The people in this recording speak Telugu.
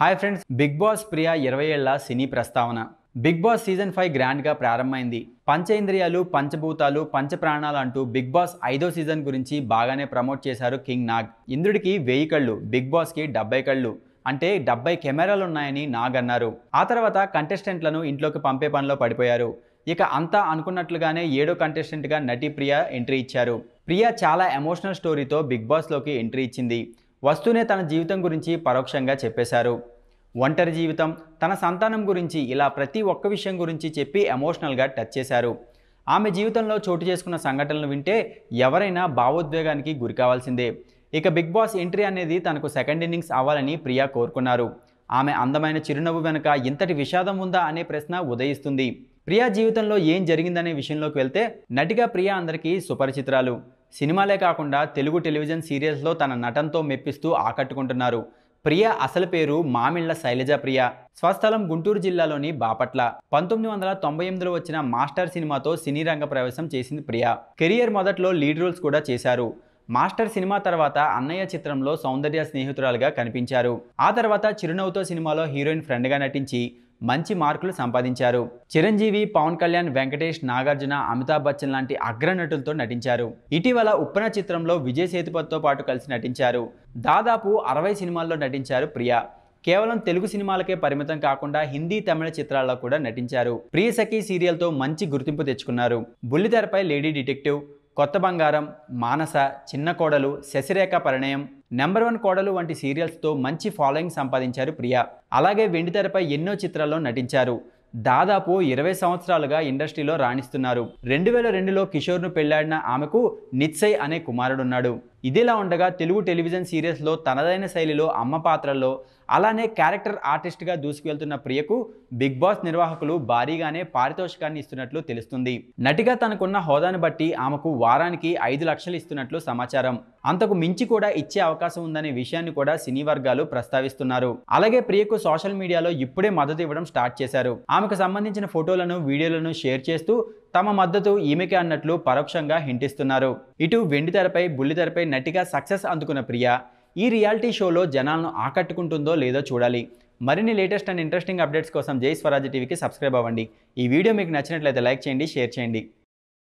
hi friends Bigg Boss Priya ఇరవై ఏళ్ల సినీ ప్రస్తావన బిగ్ బాస్ సీజన్ ఫైవ్ గ్రాండ్గా ప్రారంభమైంది పంచేంద్రియాలు పంచభూతాలు పంచప్రాణాలు అంటూ బిగ్ బాస్ ఐదో సీజన్ గురించి బాగానే ప్రమోట్ చేశారు కింగ్ నాగ్ ఇంద్రుడికి వెయ్యి కళ్ళు బిగ్ బాస్కి డెబ్బై కళ్ళు అంటే డెబ్బై కెమెరాలు ఉన్నాయని నాగ్ అన్నారు ఆ తర్వాత కంటెస్టెంట్లను ఇంట్లోకి పంపే పనిలో పడిపోయారు ఇక అంతా అనుకున్నట్లుగానే ఏడో కంటెస్టెంట్గా నటి ప్రియా ఎంట్రీ ఇచ్చారు ప్రియా చాలా ఎమోషనల్ స్టోరీతో బిగ్ బాస్లోకి ఎంట్రీ ఇచ్చింది వస్తూనే తన జీవితం గురించి పరోక్షంగా చెప్పేశారు ఒంటరి జీవితం తన సంతానం గురించి ఇలా ప్రతి ఒక్క విషయం గురించి చెప్పి ఎమోషనల్గా టచ్ చేశారు ఆమె జీవితంలో చోటు చేసుకున్న సంఘటనలు వింటే ఎవరైనా భావోద్వేగానికి గురి కావాల్సిందే ఇక బిగ్ బాస్ ఎంట్రీ అనేది తనకు సెకండ్ ఇన్నింగ్స్ అవ్వాలని ప్రియా కోరుకున్నారు ఆమె అందమైన చిరునవ్వు వెనుక ఇంతటి విషాదం ఉందా అనే ప్రశ్న ఉదయిస్తుంది ప్రియా జీవితంలో ఏం జరిగిందనే విషయంలోకి వెళ్తే నటిగా ప్రియా అందరికీ సుపరిచిత్రాలు సినిమాలే కాకుండా తెలుగు టెలివిజన్ సీరియల్స్లో తన నటనతో మెప్పిస్తూ ఆకట్టుకుంటున్నారు ప్రియ అసలు పేరు మామిళ్ల శైలజ ప్రియ స్వస్థలం గుంటూరు జిల్లాలోని బాపట్ల పంతొమ్మిది వందల తొంభై ఎనిమిదిలో వచ్చిన మాస్టర్ సినిమాతో సినీ రంగ ప్రవేశం చేసింది ప్రియ కెరియర్ మొదట్లో లీడ్ రోల్స్ కూడా చేశారు మాస్టర్ సినిమా తర్వాత అన్నయ్య చిత్రంలో సౌందర్య స్నేహితురాలుగా కనిపించారు ఆ తర్వాత చిరునవ్వుతో సినిమాలో హీరోయిన్ ఫ్రెండ్గా నటించి మంచి మార్కులు సంపాదించారు చిరంజీవి పవన్ కళ్యాణ్ వెంకటేష్ నాగార్జున అమితాబ్ బచ్చన్ లాంటి అగ్రనటులతో నటించారు ఇటీవల ఉప్పన చిత్రంలో విజయ్ సేతుపతితో పాటు కలిసి నటించారు దాదాపు అరవై సినిమాల్లో నటించారు ప్రియా కేవలం తెలుగు సినిమాలకే పరిమితం కాకుండా హిందీ తమిళ చిత్రాల్లో కూడా నటించారు ప్రియసఖి సీరియల్తో మంచి గుర్తింపు తెచ్చుకున్నారు బుల్లితెరపై లేడీ డిటెక్టివ్ కొత్త బంగారం మానస చిన్న కోడలు శశిరేఖ పరిణయం నెంబర్ వన్ కోడలు వంటి సీరియల్స్తో మంచి ఫాలోయింగ్ సంపాదించారు ప్రియా అలాగే వెండితెరపై ఎన్నో చిత్రాల్లో నటించారు దాదాపు ఇరవై సంవత్సరాలుగా ఇండస్ట్రీలో రాణిస్తున్నారు రెండు వేల రెండులో కిషోర్ను పెళ్లాడిన ఆమెకు నిత్సయ్ అనే కుమారుడున్నాడు ఇదిలా ఉండగా తెలుగు టెలివిజన్ సీరియల్స్లో తనదైన శైలిలో అమ్మ పాత్రల్లో అలానే క్యారెక్టర్ ఆర్టిస్ట్గా దూసుకువెళ్తున్న ప్రియకు బిగ్ బాస్ నిర్వాహకులు భారీగానే పారితోషికాన్ని ఇస్తున్నట్లు తెలుస్తుంది నటిగా తనకున్న హోదాను బట్టి ఆమెకు వారానికి ఐదు లక్షలు ఇస్తున్నట్లు సమాచారం అంతకు మించి కూడా ఇచ్చే అవకాశం ఉందనే విషయాన్ని కూడా సినీ వర్గాలు ప్రస్తావిస్తున్నారు అలాగే ప్రియకు సోషల్ మీడియాలో ఇప్పుడే మద్దతు ఇవ్వడం స్టార్ట్ చేశారు ఆమెకు సంబంధించిన ఫోటోలను వీడియోలను షేర్ చేస్తూ తమ మద్దతు ఈమెకే అన్నట్లు పరోక్షంగా హింటిస్తున్నారు ఇటు వెండి బుల్లి బుల్లితెరపై నటిగా సక్సెస్ అందుకున్న ప్రియా ఈ రియాలిటీ షోలో జనాలను ఆకట్టుకుంటుందో లేదో చూడాలి మరిన్ని లేటెస్ట్ అండ్ ఇంట్రెస్టింగ్ అప్డేట్స్ కోసం జై స్వరాజ్ టీవీకి సబ్స్క్రైబ్ అవ్వండి ఈ వీడియో మీకు నచ్చినట్లయితే లైక్ చేయండి షేర్ చేయండి